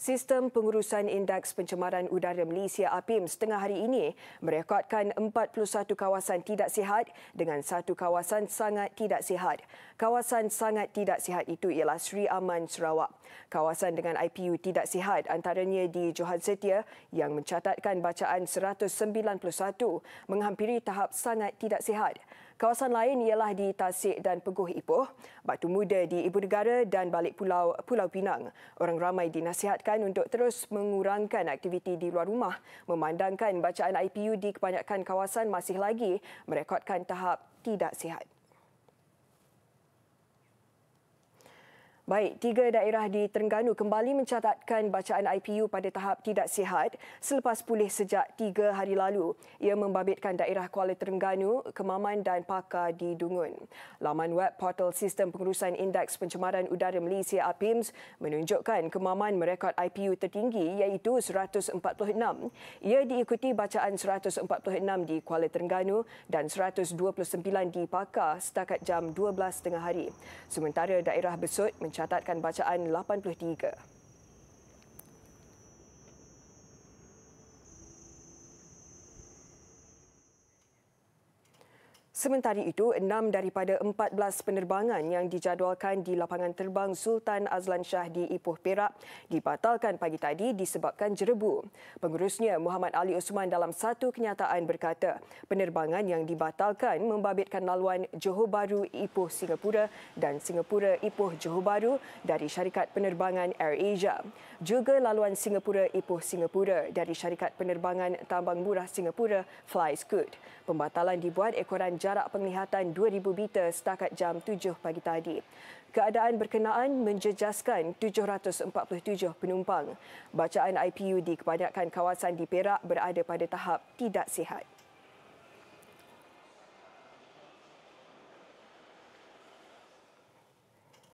Sistem Pengurusan Indeks Pencemaran Udara Malaysia APIM setengah hari ini merekodkan 41 kawasan tidak sihat dengan satu kawasan sangat tidak sihat. Kawasan sangat tidak sihat itu ialah Sri Aman, Sarawak. Kawasan dengan IPU tidak sihat antaranya di Johan Setia yang mencatatkan bacaan 191 menghampiri tahap sangat tidak sihat. Kawasan lain ialah di Tasik dan Peguh Ipoh, Batu Muda di Ibu Negara dan Balik Pulau Pulau Pinang. Orang ramai dinasihatkan untuk terus mengurangkan aktiviti di luar rumah, memandangkan bacaan IPU di kebanyakan kawasan masih lagi merekodkan tahap tidak sihat. Baik, tiga daerah di Terengganu kembali mencatatkan bacaan IPU pada tahap tidak sihat selepas pulih sejak tiga hari lalu. Ia membabitkan daerah Kuala Terengganu, Kemaman dan Pakar di Dungun. Laman web portal Sistem Pengurusan Indeks Pencemaran Udara Malaysia APIMS menunjukkan Kemaman merekod IPU tertinggi iaitu 146. Ia diikuti bacaan 146 di Kuala Terengganu dan 129 di Pakar setakat jam 12.30 hari. Sementara daerah Besut mencatatkan bacaan 83. Sementara itu, enam daripada empat belas penerbangan yang dijadualkan di lapangan terbang Sultan Azlan Shah di Ipoh Perak dibatalkan pagi tadi disebabkan jerebu. Pengurusnya Muhammad Ali Osman dalam satu kenyataan berkata, penerbangan yang dibatalkan membabitkan laluan Johor Bahru Ipoh Singapura dan Singapura Ipoh Johor Bahru dari syarikat penerbangan Air Asia. Juga laluan Singapura Ipoh Singapura dari syarikat penerbangan tambang murah Singapura Fly Scoot. Pembatalan dibuat ekoran jalan jarak penglihatan 2,000 meter setakat jam 7 pagi tadi. Keadaan berkenaan menjejaskan 747 penumpang. Bacaan IPU di kebanyakan kawasan di Perak berada pada tahap tidak sihat.